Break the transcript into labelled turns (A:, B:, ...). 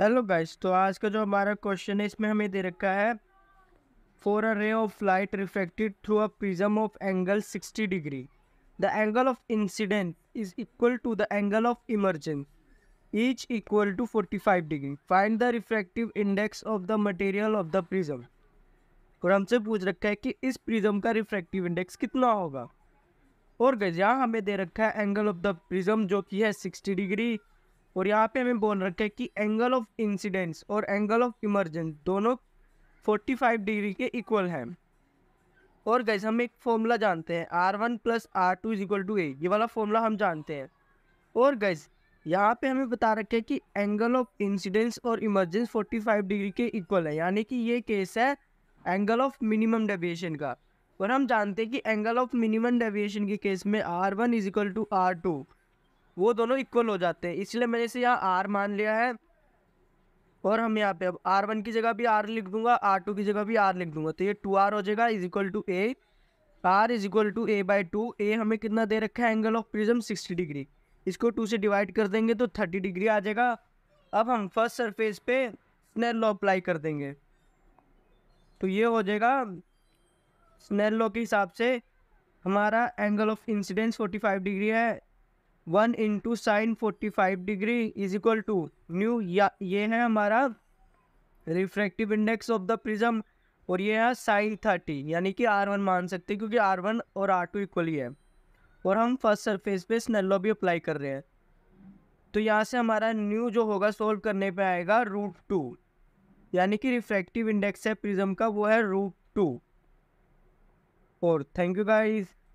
A: hello guys तो आज का जो हमारा क्वेश्चन है इसमें हमें दे रखा है for a ray of light reflected through a prism of angle 60 degree the angle of incident is equal to the angle of emergence each equal to 45 degree find the refractive index of the material of the prism और हमसे पूछ रखा है कि इस prism का refractive index कितना होगा और यहाँ हमें दे रखा है एंगल ऑफ द प्रिज्म जो कि है 60 डिग्री और यहाँ पे हमें बोल रखा है कि एंगल ऑफ इंसिडेंस और एंगल ऑफ इमरजेंस दोनों 45 डिग्री के इक्वल हैं और गैस हम एक फॉर्मूला जानते हैं R one plus R two is equal to A ये वाला फॉर्मूला हम जानते हैं और गैस यहाँ पे हमें बता रखे कि एंगल ऑफ इंसिडेंस और इमरजेंस 45 डिग्री के इक्वल है यानी कि ये केस है एंगल ऑफ मिनिमम डेविएशन का और हम जानते हैं कि एंगल ऑफ मिनिमम डेविएशन के केस में R one is equal to R two वो दोनों इक्वल हो जाते हैं इसलिए मैंने इसे यहाँ आर मान लिया है और हम यहाँ पे अब आर वन की जगह भी आर लिख दूंगा आर टू की जगह भी आर लिख दूंगा तो ये टू आर हो जाएगा is equal to A R is equal to A by two A हमें कितना दे रखा है angle of prism sixty degree इसको टू से डिवाइड कर देंगे तो थर्टी डिग्री आ जाएगा अब हम फर्स्ट सरफेस पे स्नेल लॉ अप्लाई कर देंगे तो ये हो जाएगा स्नेल लॉ के हिसाब से हमारा angle of incidence five degree है one into sine forty five degree is equal to mu या ये है हमारा refractive index of the prism और ये है साइन थर्टी यानी कि आर वन मान सकते हैं क्योंकि आर वन और आर टू इक्वल ही है और हम फर्स्ट सरफेस पे स्नेलो भी अप्लाई कर रहे हैं तो यहाँ से हमारा न्यू जो होगा सोल्व करने पे आएगा रूट टू यानी कि रिफ्रैक्टिव इंडेक्स है प्रिज्म का वो है रूट टू और थैंक यू गाइस